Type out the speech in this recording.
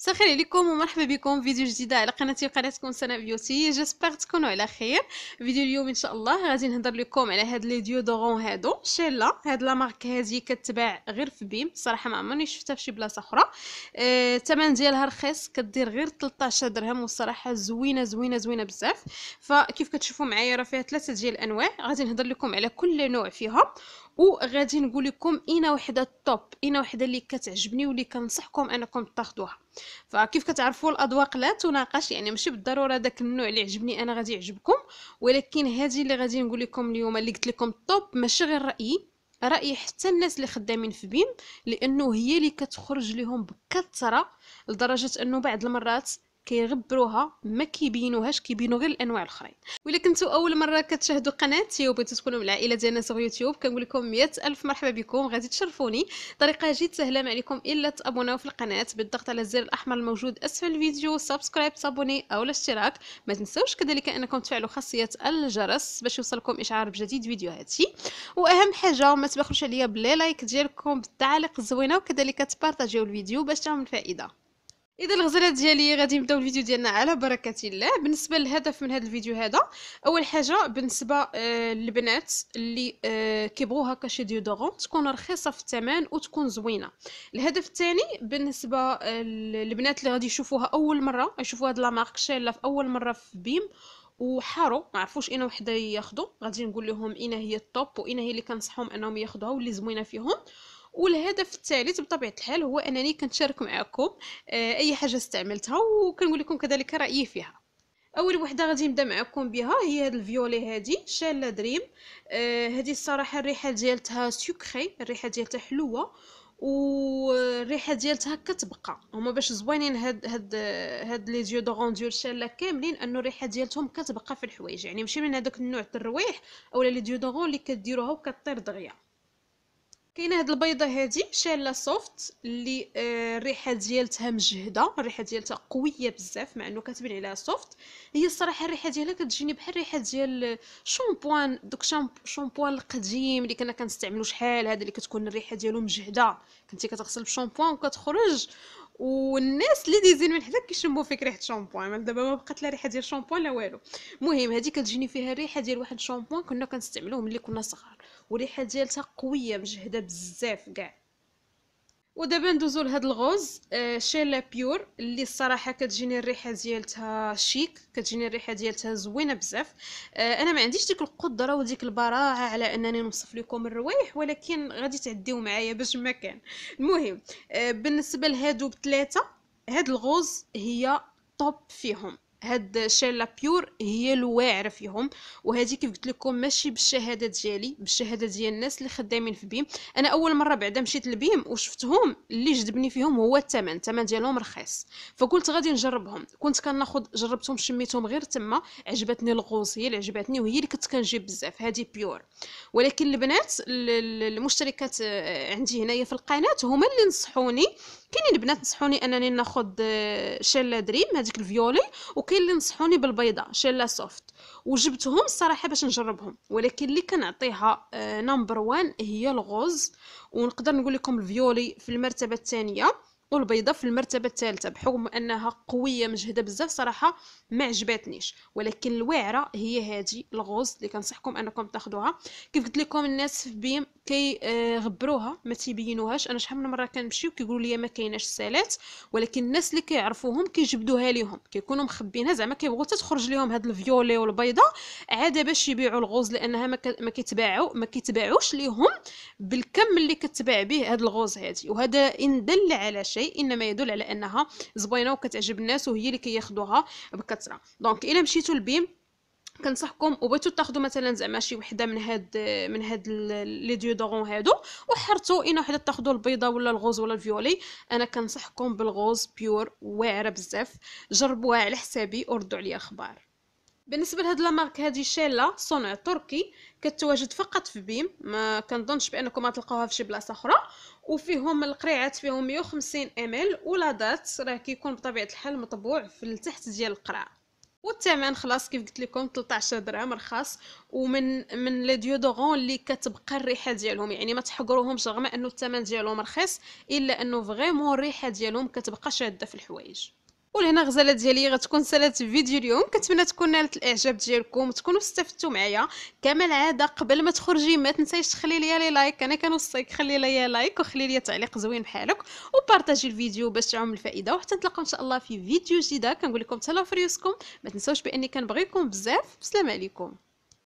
مساء عليكم ومرحبا بكم فيديو جديد على قناتي قناتكم سنة بيوتي جيسبر تكونوا على خير فيديو اليوم ان شاء الله غادي نهضر لكم على هاد لي ديودورون هادو شيلا هاد لا مارك هادي كتباع غير في بيم صراحه ما عمرني شفتها في شي بلاصه اخرى آه، الثمن ديالها رخيص كدير غير 13 درهم والصراحه زوينه زوينه زوينه بزاف فكيف كتشوفوا معايا راه فيها ثلاثه ديال الانواع غادي نهضر لكم على كل نوع فيهم وغادي نقول لكم اين وحده توب اين وحده اللي كتعجبني واللي كنصحكم انكم تاخذوها فكيف كتعرفوا الاذواق لا تناقش يعني ماشي بالضروره داك النوع اللي عجبني انا غادي يعجبكم ولكن هذه اللي غادي نقول لكم اليوم اللي قلت لكم الطوب ماشي غير رايي راي حتى الناس اللي خدامين في بيم لانه هي اللي كتخرج لهم بكثره لدرجه انه بعض المرات كيغبروها ما كيبينوهاش كيبينو غير الانواع الاخرين وإلا كنتو اول مره كتشاهدوا قناتي وبغيتو تكونوا مع العائله ديالنا في يوتيوب كنقول لكم 100 الف مرحبا بكم غادي تشرفوني طريقه جد سهله ما عليكم الا تابوناو في القناه بالضغط على الزر الاحمر الموجود اسفل الفيديو سبسكرايب تابوني او الاشتراك ما تنساوش كذلك انكم تفعلوا خاصيه الجرس باش يوصلكم اشعار بجديد فيديوهاتي واهم حاجه ما تبخلوش عليا بلي لايك ديالكم بالتعليق الزوينه وكذلك تبارطاجيو الفيديو باش تعمل فائده اذا الغزلات ديالي غادي نبداو الفيديو ديالنا على بركه الله بالنسبه للهدف من هذا الفيديو هذا اول حاجه بالنسبه آه، للبنات اللي آه، كيبغوا هكا شي ديودورون تكون رخيصه في الثمن وتكون زوينه الهدف الثاني بالنسبه آه، للبنات اللي غادي يشوفوها اول مره يشوفوا هاد لا مارك شاله في اول مره في بيم وحارو ما عرفوش اين وحده ياخذوا غادي نقول لهم اين هي الطوب واين هي اللي كنصحهم انهم ياخذوها واللي زوينه فيهم والهدف الثالث بطبيعه الحال هو انني كنشارك معكم آه، اي حاجه استعملتها وكنقول لكم كذلك رايي فيها اول وحده غادي نبدا معكم بها هي هاد الفيولي هادي شاله دريم آه، هادي الصراحه الريحه ديالتها سوكري الريحه ديالتها حلوه والريحه ديالتها كتبقى هما باش زوينين هاد هاد هاد لي ديو ديال شاله كاملين انه الريحه ديالتهم كتبقى في الحوايج يعني ماشي من هذاك النوع الروايح اولا لي ديو دوغون اللي كديروها وكطير دغيا كاينه هاد البيضه هادي شاله سوفت اللي آه، الريحه ديالتها مجهده الريحه ديالتها قويه بزاف مع انه كاتبين عليها سوفت هي الصراحه الريحه ديالها كتجيني بحال الريحه ديال شامبوان دوك شامبوان القديم اللي كنا كنستعملو شحال هذا اللي كتكون الريحه ديالو مجهده كنتي كتغسل بشامبوان وكتخرج والناس اللي دايزين من حداك كيشموا فيك ريحه شامبوان دابا ما بقات لا ريحه ديال شامبوان لا والو المهم هذه كتجيني فيها الريحه ديال واحد الشامبوان كنا كنستعملوه ملي كنا صغار والريحه ديالتها قويه مجهده بزاف كاع ودابا ندوزو لهاد الغوز آه شيلا بيور اللي الصراحه كتجيني الريحه ديالتها شيك كتجيني الريحه ديالتها زوينه بزاف آه، انا ما عنديش ديك القدره وديك البراعه على انني نوصف لكم الروائح ولكن غادي تعديو معايا باش ما كان المهم آه، بالنسبه لهادو بثلاثه هاد الغوز هي طوب فيهم هاد الشله بيور هي الواعره فيهم وهذه كيف قلت لكم ماشي بالشهاده ديالي بالشهاده ديال الناس اللي خدامين في بيم انا اول مره بعدا مشيت لبيم وشفتهم اللي جذبني فيهم هو الثمن الثمن ديالهم رخيص فقلت غادي نجربهم كنت كناخذ جربتهم شميتهم غير تما عجبتني الغوص هي اللي عجبتني وهي اللي كنت كنجيب بزاف هذه بيور ولكن البنات المشتركات آه، عندي هنايا في القناه هما اللي نصحوني كاينين البنات نصحوني انني ناخذ آه، شله دريم هذيك الفيولي وكاين اللي نصحوني بالبيضه شله سوفت وجبتهم الصراحه باش نجربهم ولكن اللي كنعطيها نمبر آه، وان هي الغوز ونقدر نقول لكم الفيولي في المرتبه الثانيه والبيضه في المرتبه الثالثه بحكم انها قويه مجهده بزاف صراحه ما عجبتنيش ولكن الواعره هي هذه الغوز اللي كنصحكم انكم تاخذوها كيف قلت لكم الناس في بيم كيغبروها آه ما تيبينوهاش انا شحال من مره كنمشي وكيقولوا لي ما كايناش السالات ولكن الناس اللي كيعرفوهم كيجبدوها ليهم كيكونوا مخبينها زعما كيبغوا تخرج ليهم هاد الفيولي والبيضه عاده باش يبيعوا الغوز لانها ما كيتباعوا ما كيتباعوش ليهم بالكم اللي كتباع به هاد الغوز هادي وهذا ان دل على شيء شيء انما يدل على انها زوينه وكتعجب الناس وهي اللي كياخذوها بكثره دونك الا مشيتو لبيم كنصحكم وبغيتو تاخذوا مثلا زعما شي وحده من هاد من هاد لي ديودورون هادو وحرتو اين وحده تاخذوا البيضه ولا الغوز ولا الفيولي انا كنصحكم بالغوز بيور واعره بزاف جربوها على حسابي وردوا عليا اخبار بالنسبه لهاد لامارك هادي شيلا صنع تركي كتواجد فقط في بيم ما كنظنش بانكم غتلقاوها في شي بلاصه اخرى وفيهم القريعات فيهم 150 ال ولا دات راه كيكون بطبيعه الحال مطبوع في التحت ديال القرعه والثمن خلاص كيف قلت لكم 13 درهم رخاص ومن من لي ديودورون اللي كتبقى الريحه ديالهم يعني ما تحقروهمش رغم انه الثمن ديالهم رخيص الا انه فريمون الريحه ديالهم كتبقى شاده في الحوايج ولهنا غزاله ديالي غتكون سالات فيديو اليوم كنتمنى تكون نالت الاعجاب ديالكم وتكونوا استفدتوا معايا كما العاده قبل ما تخرجي ما تنسايش تخلي ليا لي لايك انا كنوصيك خلي ليا لايك وخلي ليا تعليق زوين بحالك وبارطاجي الفيديو باش تعم الفائده وحتى نتلاقاو ان شاء الله في فيديو جديده كنقول لكم تهلاو في ريوسكم ما تنساوش باني كنبغيكم بزاف بسلام عليكم